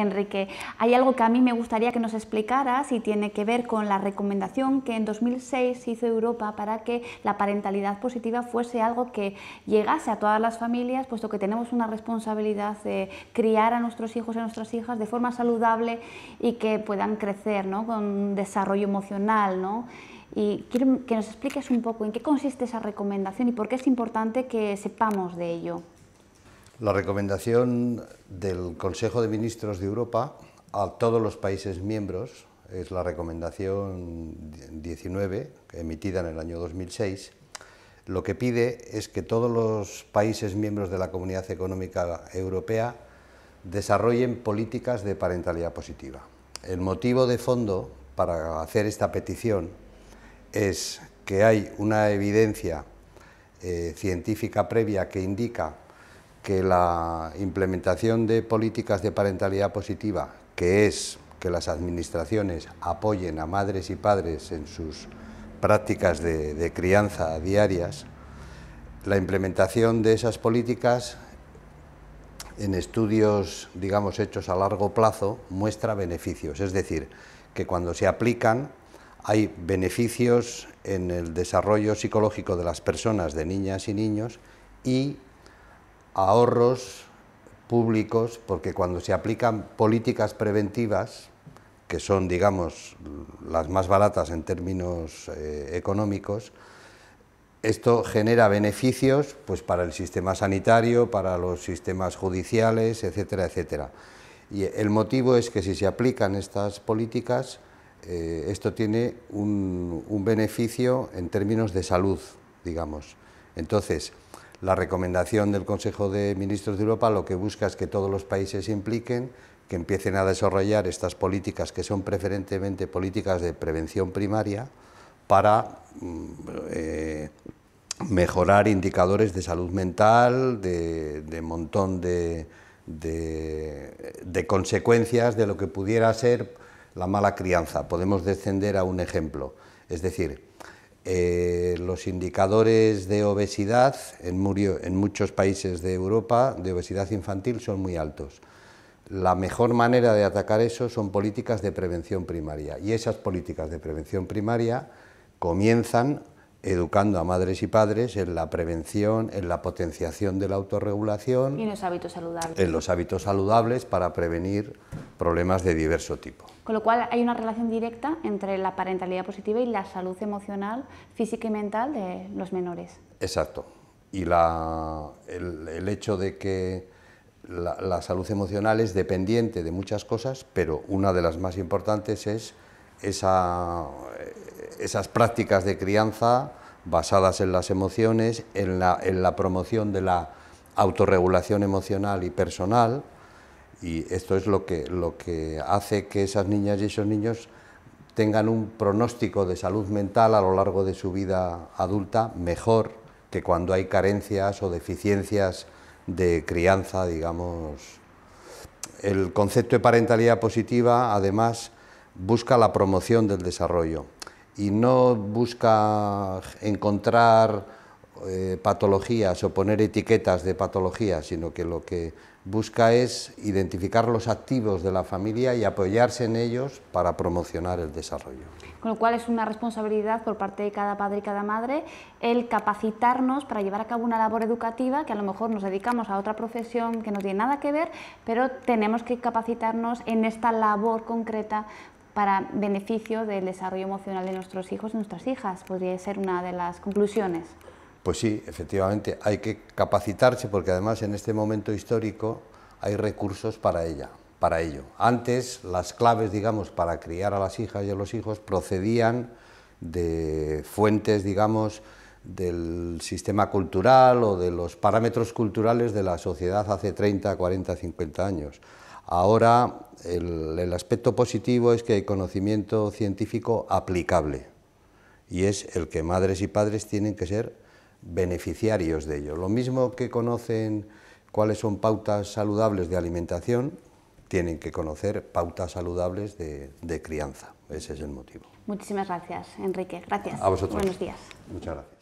Enrique. Hay algo que a mí me gustaría que nos explicaras y tiene que ver con la recomendación que en 2006 hizo Europa para que la parentalidad positiva fuese algo que llegase a todas las familias, puesto que tenemos una responsabilidad de criar a nuestros hijos y a nuestras hijas de forma saludable y que puedan crecer con un desarrollo emocional. Y quiero que nos expliques un poco en qué consiste esa recomendación y por qué es importante que sepamos de ello. La recomendación del Consejo de Ministros de Europa a todos los países miembros es la recomendación 19, emitida en el año 2006. Lo que pide es que todos los países miembros de la Comunidad Económica Europea desarrollen políticas de parentalidad positiva. El motivo de fondo para hacer esta petición es que hay una evidencia eh, científica previa que indica que la implementación de políticas de parentalidad positiva, que es que las administraciones apoyen a madres y padres en sus prácticas de, crianza diarias, la implementación de esas políticas en estudios, digamos, hechos a largo plazo, muestra beneficios. Es decir, que cuando se aplican hay beneficios en el desarrollo psicológico de las personas, de niñas y niños, y ahorros públicos, porque cuando se aplican políticas preventivas, que son, digamos, las más baratas en términos eh, económicos, esto genera beneficios pues, para el sistema sanitario, para los sistemas judiciales, etcétera, etcétera. Y el motivo es que si se aplican estas políticas, eh, esto tiene un, un beneficio en términos de salud, digamos. Entonces, la recomendación del Consejo de Ministros de Europa lo que busca es que todos los países se impliquen, que empiecen a desarrollar estas políticas que son preferentemente políticas de prevención primaria para mm, eh, mejorar indicadores de salud mental, de, montón de, de, consecuencias de lo que pudiera ser la mala crianza. Podemos descender a un ejemplo. Es decir, eh, los indicadores de obesidad en, en muchos países de Europa, de obesidad infantil, son muy altos. La mejor manera de atacar eso son políticas de prevención primaria. Y esas políticas de prevención primaria comienzan educando a madres y padres en la prevención, en la potenciación de la autorregulación. Y en los hábitos saludables. En los hábitos saludables para prevenir problemas de diverso tipo. Con lo cual hay una relación directa entre la parentalidad positiva y la salud emocional, física y mental de los menores. Exacto. Y la, el, hecho de que la salud emocional es dependiente de muchas cosas, pero una de las más importantes es esa, esas prácticas de crianza basadas en las emociones, en la, promoción de la autorregulación emocional y personal, y esto es lo que, lo que hace que esas niñas y esos niños tengan un pronóstico de salud mental a lo largo de su vida adulta mejor que cuando hay carencias o deficiencias de crianza, digamos. El concepto de parentalidad positiva, además, busca la promoción del desarrollo y no busca encontrar eh, patologías o poner etiquetas de patologías, sino que lo que busca es identificar los activos de la familia y apoyarse en ellos para promocionar el desarrollo. Con lo cual es una responsabilidad por parte de cada padre y cada madre el capacitarnos para llevar a cabo una labor educativa que a lo mejor nos dedicamos a otra profesión que no tiene nada que ver, pero tenemos que capacitarnos en esta labor concreta para beneficio del desarrollo emocional de nuestros hijos y nuestras hijas. Podría ser una de las conclusiones. Pues sí, efectivamente, hay que capacitarse porque además en este momento histórico hay recursos para ella, para ello. Antes las claves, digamos, para criar a las hijas y a los hijos procedían de fuentes, digamos, del sistema cultural o de los parámetros culturales de la sociedad hace 30, 40, 50 años. Ahora el, aspecto positivo es que hay conocimiento científico aplicable y es el que madres y padres tienen que ser beneficiarios de ello. Lo mismo que conocen cuáles son pautas saludables de alimentación, tienen que conocer pautas saludables de crianza. Ese es el motivo. Muchísimas gracias, Enrique. Gracias. A vosotros. Buenos días. Muchas gracias.